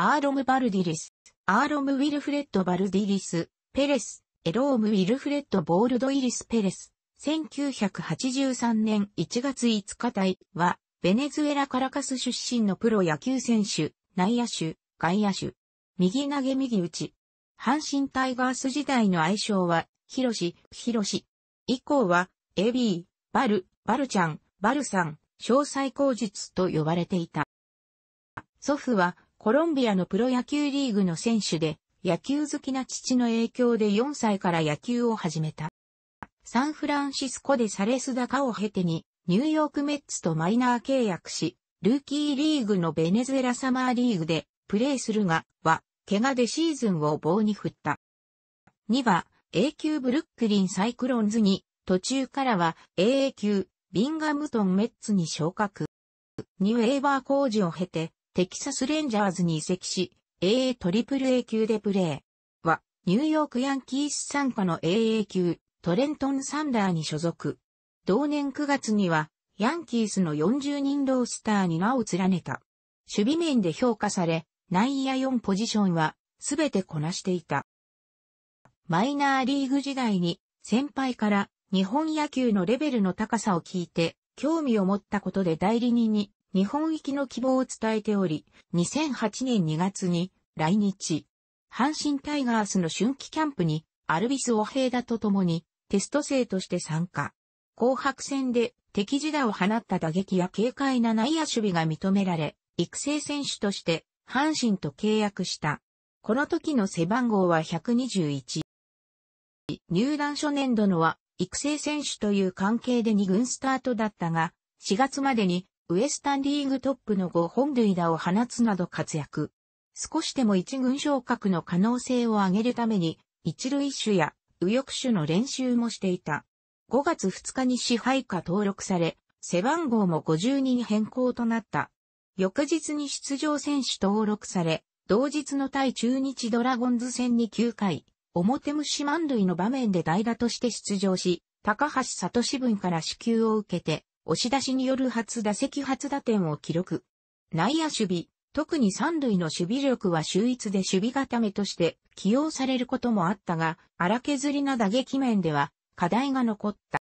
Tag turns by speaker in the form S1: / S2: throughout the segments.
S1: アーロム・バルディリス、アーロム・ウィルフレッド・バルディリス、ペレス、エローム・ウィルフレッド・ボールド・イリス・ペレス、1983年1月5日隊は、ベネズエラ・カラカス出身のプロ野球選手、内野手、外野手、右投げ右打ち。阪神タイガース時代の愛称は、ヒロシ、ヒロシ。以降は、エビー、バル、バルちゃん、バルさん、詳細口述と呼ばれていた。祖父は、コロンビアのプロ野球リーグの選手で、野球好きな父の影響で4歳から野球を始めた。サンフランシスコでサレス高を経てに、ニューヨークメッツとマイナー契約し、ルーキーリーグのベネズエラサマーリーグでプレーするが、は、怪我でシーズンを棒に振った。2は、A 級ブルックリンサイクロンズに、途中からは AA 級、ビンガムトンメッツに昇格。ニューエーバー工事を経て、テキサスレンジャーズに移籍し、AA トリプル A 級でプレー。は、ニューヨークヤンキース参加の AA 級、トレントン・サンダーに所属。同年9月には、ヤンキースの40人ロースターに名を連ねた。守備面で評価され、内野4ポジションは、すべてこなしていた。マイナーリーグ時代に、先輩から、日本野球のレベルの高さを聞いて、興味を持ったことで代理人に日本行きの希望を伝えており、2008年2月に来日。阪神タイガースの春季キャンプにアルビス・オヘイダと共にテスト生として参加。紅白戦で敵地打を放った打撃や軽快な内野守備が認められ、育成選手として阪神と契約した。この時の背番号は121。入団初年度のは育成選手という関係で2軍スタートだったが、4月までにウエスタンリーグトップの5本塁打を放つなど活躍。少しでも一軍昇格の可能性を上げるために、一塁手や右翼手の練習もしていた。5月2日に支配下登録され、背番号も52に変更となった。翌日に出場選手登録され、同日の対中日ドラゴンズ戦に9回、表虫満塁の場面で代打として出場し、高橋里志文から支給を受けて、押し出しによる初打席初打点を記録。内野守備、特に三塁の守備力は秀逸で守備固めとして起用されることもあったが、荒削りな打撃面では課題が残った。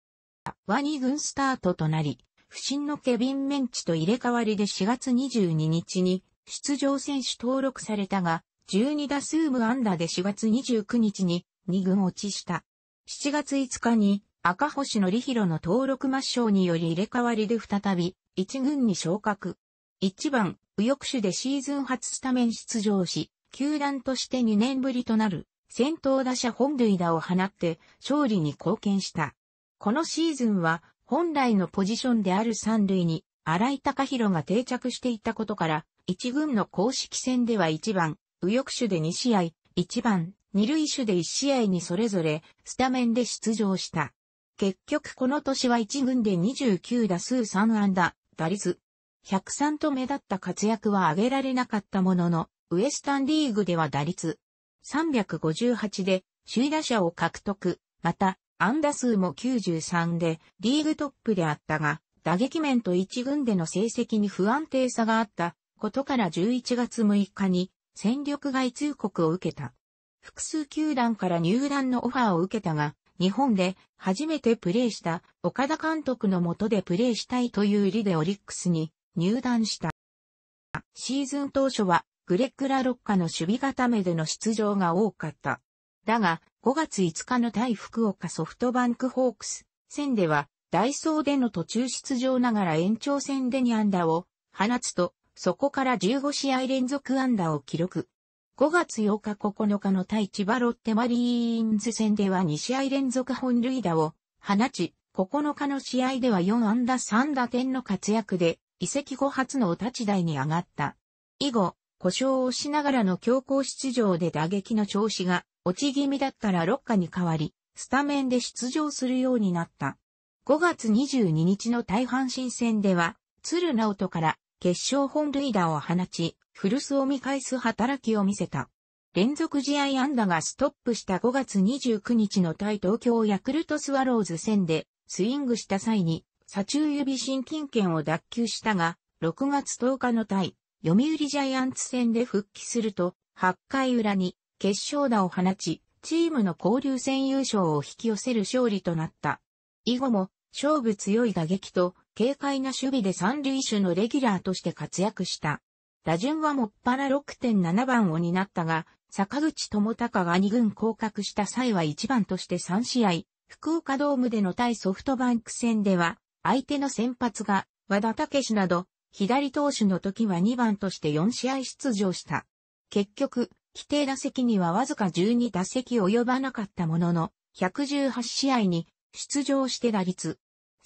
S1: ワニ軍スタートとなり、不審のケビン・メンチと入れ替わりで4月22日に出場選手登録されたが、12打数無安打で4月29日に2軍落ちした。7月5日に赤星則弘の登録抹消により入れ替わりで再び、一軍に昇格。一番、右翼手でシーズン初スタメン出場し、球団として2年ぶりとなる、先頭打者本塁打を放って、勝利に貢献した。このシーズンは、本来のポジションである三塁に、荒井隆弘が定着していたことから、一軍の公式戦では1番、右翼手で2試合、1番、二塁手で1試合にそれぞれ、スタメンで出場した。結局この年は1軍で29打数3安打、打率。103と目立った活躍は挙げられなかったものの、ウエスタンリーグでは打率358で首位打者を獲得。また、安打数も93でリーグトップであったが、打撃面と1軍での成績に不安定さがあったことから11月6日に戦力外通告を受けた。複数球団から入団のオファーを受けたが、日本で初めてプレーした岡田監督の下でプレーしたいという理でオリックスに入団した。シーズン当初はグレッグ・ラロッカの守備固めでの出場が多かった。だが、5月5日の対福岡ソフトバンクホークス戦では、ダイソーでの途中出場ながら延長戦で2安打を放つと、そこから15試合連続安打を記録。5月8日9日の対千葉ロッテマリーンズ戦では2試合連続本塁打を放ち、9日の試合では4安打3打点の活躍で、移籍後初のお立ち台に上がった。以後、故障をしながらの強行出場で打撃の調子が落ち気味だったら6日に変わり、スタメンで出場するようになった。5月22日の大阪神戦では、鶴直人から決勝本塁打を放ち、古巣を見返す働きを見せた。連続試合安打がストップした5月29日の対東京ヤクルトスワローズ戦でスイングした際に左中指心筋腱を脱臼したが、6月10日の対読売ジャイアンツ戦で復帰すると、8回裏に決勝打を放ち、チームの交流戦優勝を引き寄せる勝利となった。以後も勝負強い打撃と軽快な守備で三塁手のレギュラーとして活躍した。打順はもっぱら6.7番を担ったが、坂口智隆が2軍降格した際は1番として3試合、福岡ドームでの対ソフトバンク戦では、相手の先発が和田武史など、左投手の時は2番として4試合出場した。結局、規定打席にはわずか12打席及ばなかったものの、118試合に出場して打率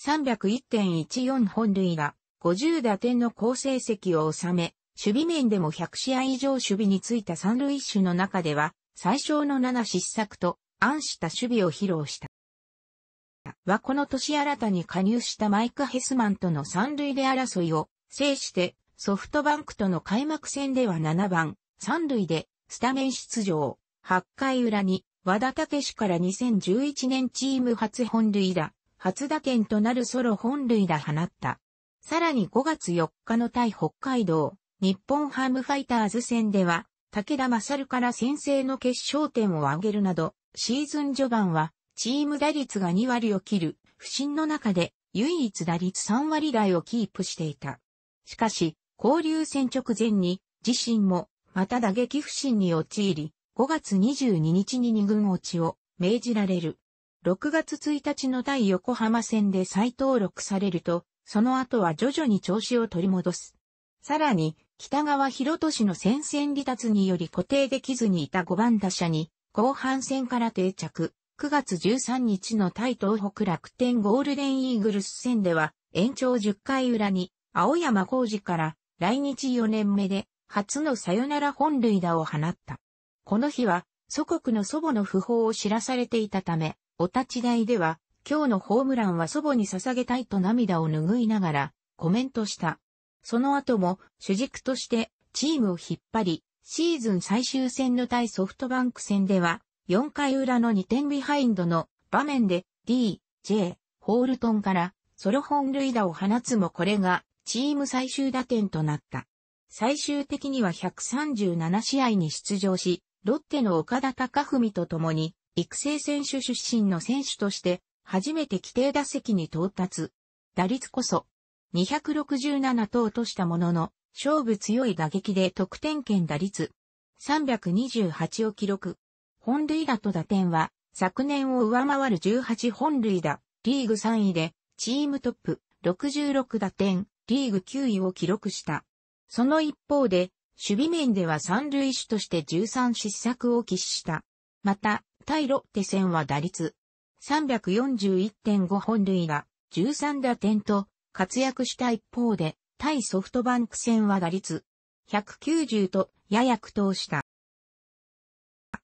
S1: 301.14本塁打、50打点の好成績を収め、守備面でも100試合以上守備についた三塁手の中では、最小の7失策と安した守備を披露した。はこの年新たに加入したマイク・ヘスマンとの三塁で争いを制して、ソフトバンクとの開幕戦では7番、三塁でスタメン出場。8回裏に和田武史から2011年チーム初本塁打、初打点となるソロ本塁打放った。さらに5月4日の対北海道、日本ハムファイターズ戦では、武田勝から先制の決勝点を挙げるなど、シーズン序盤は、チーム打率が2割を切る、不振の中で、唯一打率3割台をキープしていた。しかし、交流戦直前に、自身も、また打撃不振に陥り、5月22日に2軍落ちを命じられる。6月1日の対横浜戦で再登録されると、その後は徐々に調子を取り戻す。さらに、北川博俊の戦線離脱により固定できずにいた5番打者に、後半戦から定着。9月13日の対東北楽天ゴールデンイーグルス戦では、延長10回裏に、青山浩二から来日4年目で、初のサヨナラ本塁打を放った。この日は、祖国の祖母の訃報を知らされていたため、お立ち台では、今日のホームランは祖母に捧げたいと涙を拭いながら、コメントした。その後も主軸としてチームを引っ張り、シーズン最終戦の対ソフトバンク戦では、4回裏の2点ビハインドの場面で D、J、ホールトンからソロ本塁打を放つもこれがチーム最終打点となった。最終的には137試合に出場し、ロッテの岡田隆文と共に育成選手出身の選手として初めて規定打席に到達。打率こそ267投としたものの、勝負強い打撃で得点圏打率328を記録。本塁打と打点は、昨年を上回る18本塁打、リーグ3位で、チームトップ、66打点、リーグ9位を記録した。その一方で、守備面では三塁手として13失策を喫した。また、対ロッテ戦は打率341.5本塁打、13打点と活躍した一方で、対ソフトバンク戦は打率190とやや苦闘した。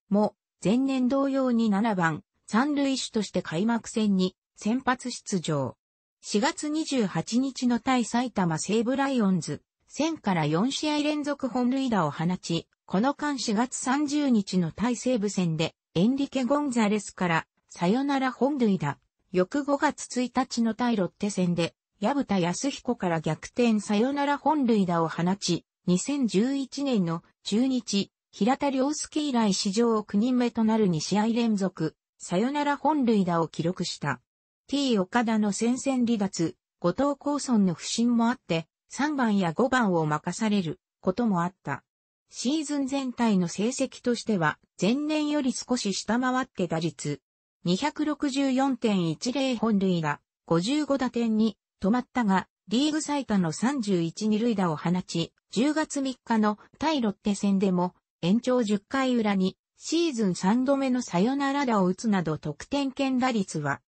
S1: も、前年同様に7番、三塁手として開幕戦に先発出場。4月28日の対埼玉西武ライオンズ、戦から4試合連続本塁打を放ち、この間4月30日の対西武戦で、エンリケ・ゴンザレスから、サヨナラ本塁打。翌5月1日の対ロッテ戦で、矢蓋康彦から逆転サヨナラ本塁打を放ち、2011年の中日、平田良介以来史上9人目となる2試合連続、サヨナラ本塁打を記録した。T 岡田の戦線離脱、後藤高村の不振もあって、3番や5番を任されることもあった。シーズン全体の成績としては、前年より少し下回って打率、264.10本塁打、55打点に止まったが、リーグ最多の31二塁打を放ち、10月3日の対ロッテ戦でも延長10回裏にシーズン3度目のサヨナラ打を打つなど得点圏打率は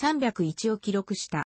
S1: 301を記録した。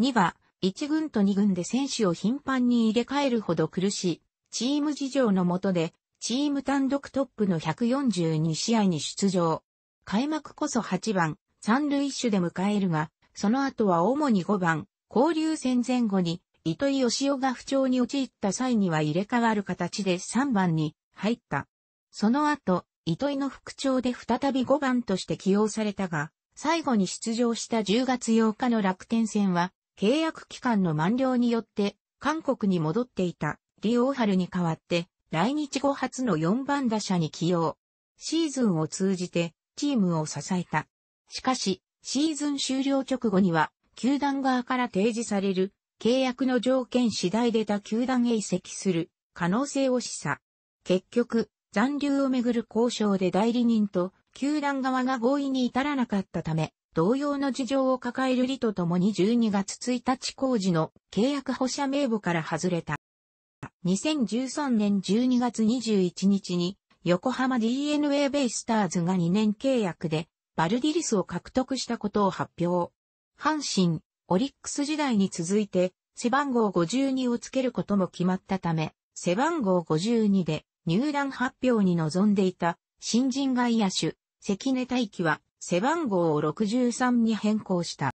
S1: 2は1軍と2軍で選手を頻繁に入れ替えるほど苦しいチーム事情の下でチーム単独トップの142試合に出場。開幕こそ8番、三塁手で迎えるが、その後は主に5番、交流戦前後に、糸井義雄が不調に陥った際には入れ替わる形で3番に入った。その後、糸井の復調で再び5番として起用されたが、最後に出場した10月8日の楽天戦は、契約期間の満了によって、韓国に戻っていた、リオーハルに代わって、来日後初の4番打者に起用。シーズンを通じて、チームを支えた。しかし、シーズン終了直後には、球団側から提示される契約の条件次第で他球団へ移籍する可能性を示唆。結局、残留をめぐる交渉で代理人と球団側が合意に至らなかったため、同様の事情を抱える理とともに12月1日工事の契約保者名簿から外れた。2013年12月21日に横浜 DNA ベイスターズが2年契約でバルディリスを獲得したことを発表。阪神、オリックス時代に続いて、背番号52をつけることも決まったため、背番号52で入団発表に臨んでいた新人外野手、関根大輝は背番号を63に変更した。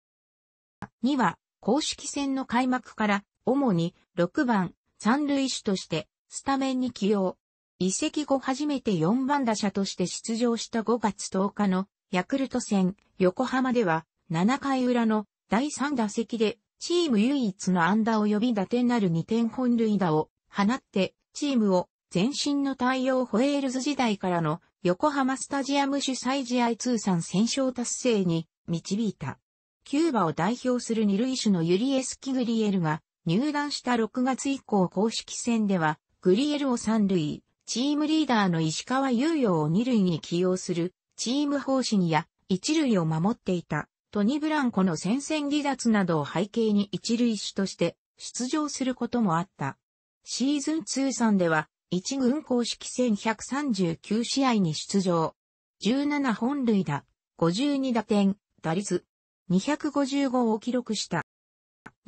S1: 2は公式戦の開幕から主に6番三塁手としてスタメンに起用。移籍後初めて4番打者として出場した5月10日のヤクルト戦横浜では7回裏の第3打席で、チーム唯一の安打及び打点なる2点本塁打を放って、チームを全身の太陽ホエールズ時代からの横浜スタジアム主催試合通算戦勝達成に導いた。キューバを代表する二塁手のユリエス・キグリエルが入団した6月以降公式戦ではグリエルを三塁、チームリーダーの石川優洋を二塁に起用するチーム方針や一塁を守っていた。トニ・ブランコの戦線離脱などを背景に一塁手として出場することもあった。シーズン通算では、一軍公式戦139試合に出場。17本塁打、52打点、打率、255を記録した。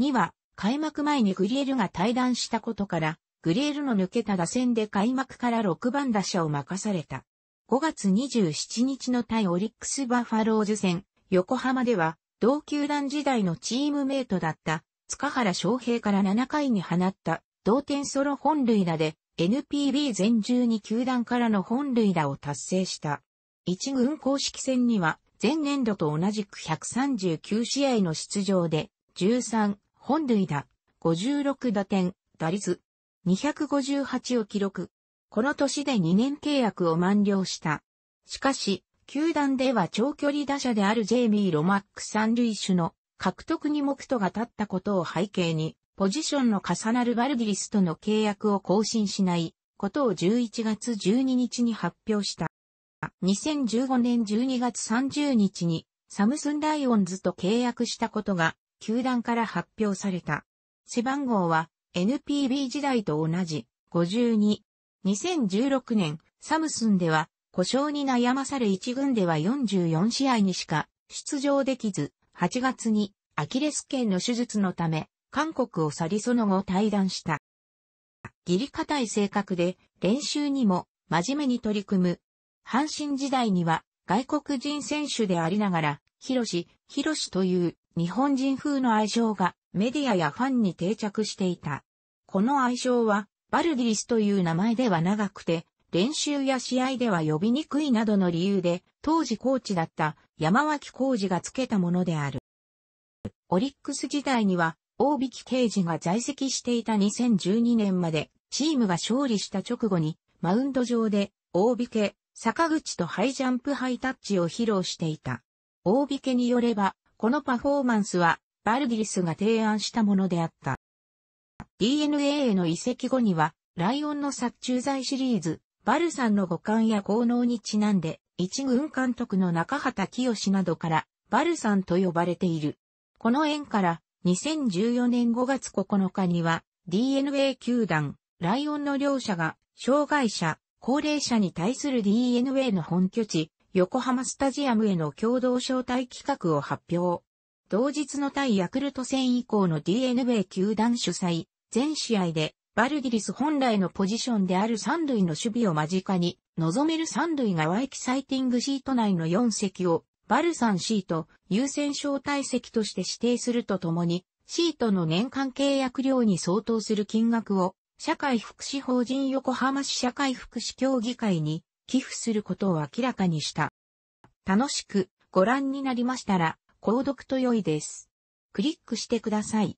S1: 2は、開幕前にグリエルが対談したことから、グリエルの抜けた打線で開幕から6番打者を任された。5月27日の対オリックスバファローズ戦、横浜では、同球団時代のチームメイトだった、塚原翔平から7回に放った、同点ソロ本塁打で、NPB 全12球団からの本塁打を達成した。一軍公式戦には、前年度と同じく139試合の出場で、13本塁打、56打点、打率 .258 を記録。この年で2年契約を満了した。しかし、球団では長距離打者であるジェイミー・ロマック三塁手の獲得に目途が立ったことを背景に、ポジションの重なるバルディリスとの契約を更新しないことを11月12日に発表した。2015年12月30日にサムスンライオンズと契約したことが球団から発表された。背番号は NPB 時代と同じ52。2016年サムスンでは故障に悩まされ一軍では44試合にしか出場できず、8月にアキレス腱の手術のため、韓国を去りその後退団した。義理堅い性格で練習にも真面目に取り組む。阪神時代には外国人選手でありながら、広し、広しという日本人風の愛称がメディアやファンに定着していた。この愛称はバルディリスという名前では長くて、練習や試合では呼びにくいなどの理由で、当時コーチだった山脇浩二がつけたものである。オリックス時代には、大引刑事が在籍していた2012年まで、チームが勝利した直後に、マウンド上で、大引け、坂口とハイジャンプハイタッチを披露していた。大引けによれば、このパフォーマンスは、バルギリスが提案したものであった。DNA への移籍後には、ライオンの殺虫剤シリーズ、バルさんの五感や効能にちなんで、一軍監督の中畑清などから、バルさんと呼ばれている。この縁から、2014年5月9日には、DNA 球団、ライオンの両者が、障害者、高齢者に対する DNA の本拠地、横浜スタジアムへの共同招待企画を発表。同日の対ヤクルト戦以降の DNA 球団主催、全試合でバルギリス本来のポジションである三塁の守備を間近に、望める三塁側エキサイティングシート内の4席を、バルサンシート優先招待席として指定するとともに、シートの年間契約料に相当する金額を、社会福祉法人横浜市社会福祉協議会に寄付することを明らかにした。楽しくご覧になりましたら、購読と良いです。クリックしてください。